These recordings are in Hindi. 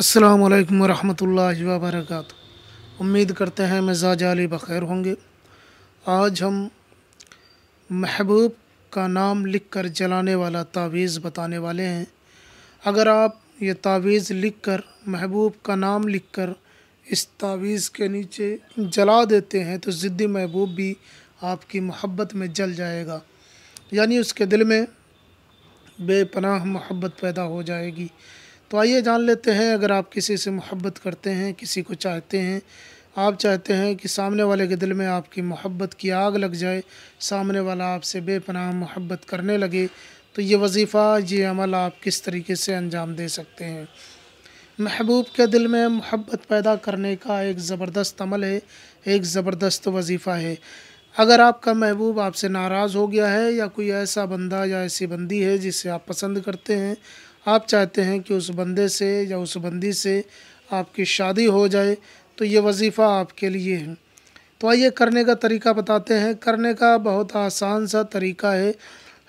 अस्सलाम वालेकुम रहमतुल्लाहि व बरकातहू उम्मीद करते हैं मिजाज अली बखैर होंगे आज हम महबूब का नाम लिख कर जलाने वाला तावीज़ बताने वाले हैं अगर आप ये तावीज़ लिख कर महबूब का नाम लिख कर इस तावीज़ के नीचे जला देते हैं तो ज़िद्दी महबूब भी आपकी मोहब्बत में जल जाएगा यानी उसके दिल में बेपनाह मोहब्बत पैदा हो जाएगी तो आइए जान लेते हैं अगर आप किसी से मोहब्बत करते हैं किसी को चाहते हैं आप चाहते हैं कि सामने वाले के दिल में आपकी मोहब्बत की आग लग जाए सामने वाला आपसे बेपनाह मोहब्बत करने लगे तो ये वजीफ़ा ये अमल आप किस तरीके से अंजाम दे सकते हैं महबूब के दिल में मोहब्बत पैदा करने का एक ज़बरदस्त अमल है एक ज़बरदस्त वजीफ़ा है अगर आपका महबूब आपसे नाराज़ हो गया है या कोई ऐसा बंदा या ऐसी बंदी है जिसे आप पसंद करते हैं आप चाहते हैं कि उस बंदे से या उस बंदी से आपकी शादी हो जाए तो ये वजीफ़ा आपके लिए है तो आइए करने का तरीका बताते हैं करने का बहुत आसान सा तरीका है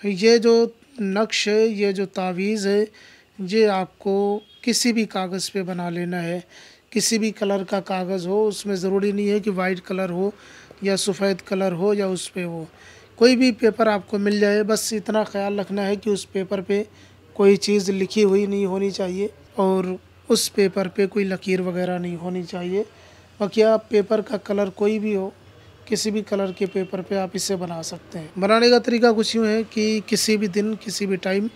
ये जो नक्श है ये जो तावीज़ है ये आपको किसी भी कागज़ पे बना लेना है किसी भी कलर का कागज़ हो उसमें ज़रूरी नहीं है कि वाइट कलर हो या सफ़ेद कलर हो या उस पर हो कोई भी पेपर आपको मिल जाए बस इतना ख्याल रखना है कि उस पेपर पे कोई चीज़ लिखी हुई नहीं होनी चाहिए और उस पेपर पे कोई लकीर वगैरह नहीं होनी चाहिए बाकी आप पेपर का कलर कोई भी हो किसी भी कलर के पेपर पे आप इसे बना सकते हैं बनाने का तरीका कुछ यूँ है कि किसी भी दिन किसी भी टाइम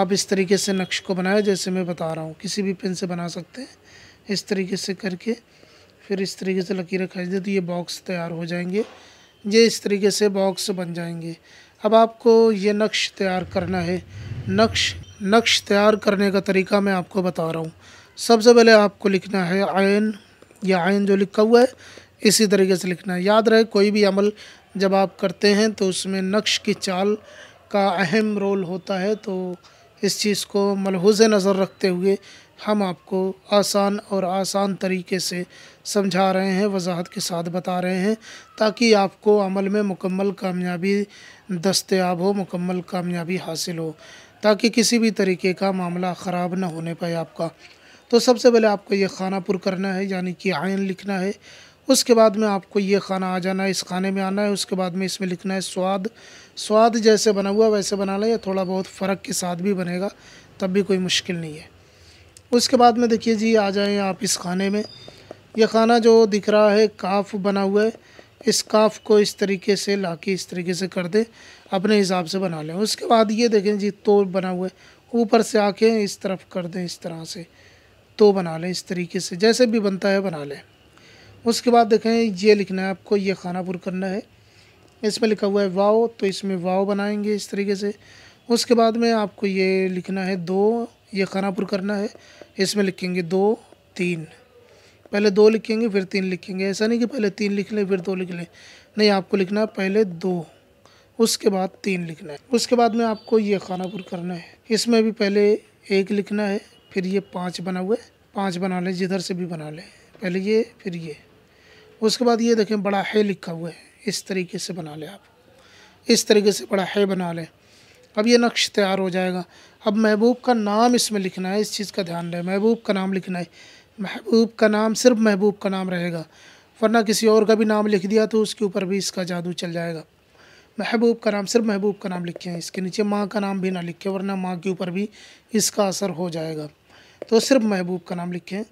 आप इस तरीके से नक्श को बनाए जैसे मैं बता रहा हूँ किसी भी पेन से बना सकते हैं इस तरीके से करके फिर इस तरीके से लकीरें खींच दे तो ये बॉक्स तैयार हो जाएंगे ये इस तरीके से बॉक्स बन जाएंगे अब आपको ये नक्श तैयार करना है नक्श नक्श तैयार करने का तरीका मैं आपको बता रहा हूँ सबसे पहले आपको लिखना है आयन या आयन जो लिखा हुआ है इसी तरीके से लिखना है याद रहे कोई भी अमल जब आप करते हैं तो उसमें नक्श की चाल का अहम रोल होता है तो इस चीज़ को मलहूज नज़र रखते हुए हम आपको आसान और आसान तरीके से समझा रहे हैं वजाहत के साथ बता रहे हैं ताकि आपको अमल में मुकम्मल कामयाबी दस्तयाब हो मुकम्मल कामयाबी हासिल हो ताकि किसी भी तरीके का मामला ख़राब ना होने पाए आपका तो सबसे पहले आपको ये खाना पुर करना है यानी कि आयन लिखना है उसके बाद में आपको ये खाना आ जाना है इस खाने में आना है उसके बाद में इसमें लिखना है स्वाद स्वाद जैसे बना हुआ वैसे बना लें या थोड़ा बहुत फ़र्क के साथ भी बनेगा तब भी कोई मुश्किल नहीं है उसके बाद में देखिए जी आ जाए आप इस खाने में यह खाना जो दिख रहा है काफ बना हुआ है स्काफ को इस तरीके से ला के इस तरीके से कर दे अपने हिसाब से बना लें उसके बाद ये देखें जी तो बना हुआ है ऊपर से आके इस तरफ कर दें इस तरह से तो बना लें इस तरीके से जैसे भी बनता है बना लें उसके बाद देखें ये लिखना है आपको ये खानापुर करना है इसमें लिखा हुआ है वाओ तो इसमें वाओ बनाएंगे इस तरीके से उसके बाद में आपको ये लिखना है दो ये खानापुर करना है इसमें लिखेंगे दो तीन पहले दो लिखेंगे फिर तीन लिखेंगे ऐसा नहीं कि पहले तीन लिख लें फिर दो लिख लें नहीं आपको लिखना है पहले दो उसके बाद तीन लिखना है उसके बाद में आपको ये खानापुर करना है इसमें भी पहले एक लिखना है फिर ये पाँच बना हुआ है पाँच बना लें जिधर से भी बना लें पहले ये फिर ये उसके बाद ये देखें बड़ा है लिखा हुआ है इस तरीके से बना लें आप इस तरीके से बड़ा है बना लें अब ये नक्श तैयार हो जाएगा अब महबूब का नाम इसमें लिखना है इस चीज़ का ध्यान रहे महबूब का नाम लिखना है महबूब का नाम सिर्फ महबूब का नाम रहेगा वरना किसी और का भी नाम लिख दिया तो उसके ऊपर भी इसका जादू चल जाएगा महबूब का नाम सिर्फ महबूब का नाम लिखे हैं इसके नीचे माँ का नाम भी ना लिखे वरना माँ के ऊपर भी इसका असर हो जाएगा तो सिर्फ महबूब का नाम लिखें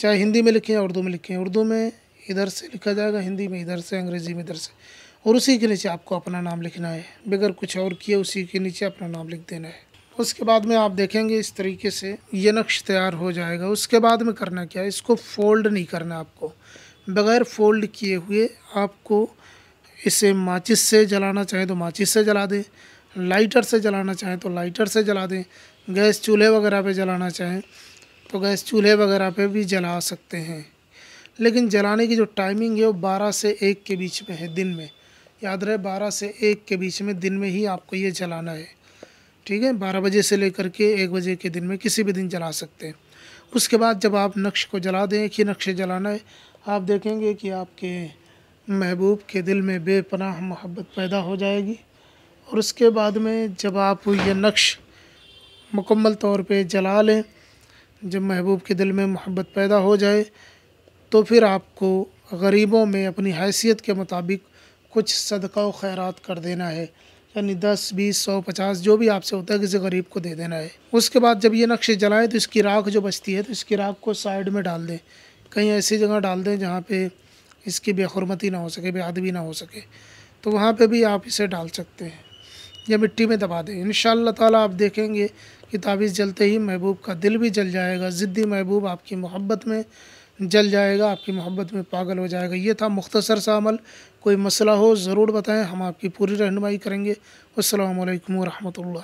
चाहे हिंदी में लिखें या उर्दू में लिखें उर्दू में इधर से लिखा जाएगा हिंदी में इधर से अंग्रेज़ी में इधर से और उसी के नीचे आपको अपना नाम लिखना है बगैर कुछ और किए उसी के नीचे अपना नाम लिख देना है उसके बाद में आप देखेंगे इस तरीके से ये नक्श तैयार हो जाएगा उसके बाद में करना क्या है इसको फोल्ड नहीं करना आपको बगैर फोल्ड किए हुए आपको इसे माचिस से जलाना चाहें तो माचिस से जला दें लाइटर से जलाना चाहें तो लाइटर से जला दें गैस चूल्हे वगैरह पे जलाना चाहें तो गैस चूल्हे वगैरह पे भी जला सकते हैं लेकिन जलाने की जो टाइमिंग है वो बारह से एक के बीच में है दिन में याद रहे बारह से एक के बीच में दिन में ही आपको ये जलाना है ठीक है बारह बजे से लेकर के एक बजे के दिन में किसी भी दिन जला सकते हैं उसके बाद जब आप नक्श को जला दें कि नक्शे जलाना है आप देखेंगे कि आपके महबूब के दिल में बेपनाह मोहब्बत पैदा हो जाएगी और उसके बाद में जब आप ये नक्श मुकम्मल तौर पे जला लें जब महबूब के दिल में मोहब्बत पैदा हो जाए तो फिर आपको गरीबों में अपनी हैसियत के मुताबिक कुछ सदका व खैरात कर देना है यानी दस बीस सौ पचास जो भी आपसे होता है किसी गरीब को दे देना है उसके बाद जब ये नक्शे जलाएं तो इसकी राख जो बचती है तो इसकी राख को साइड में डाल दें कहीं ऐसी जगह डाल दें जहाँ पे इसकी बेहरमती ना हो सके बेअदबी ना हो सके तो वहाँ पे भी आप इसे डाल सकते हैं या मिट्टी में दबा दें इन ताला आप देखेंगे कि ताबीज़ जलते ही महबूब का दिल भी जल जाएगा ज़िद्दी महबूब आपकी मोहब्बत में जल जाएगा आपकी मोहब्बत में पागल हो जाएगा ये था मुख्तसर सा अमल कोई मसला हो ज़रूर बताएं हम आपकी पूरी रहनुमाई करेंगे असलकम वरहमल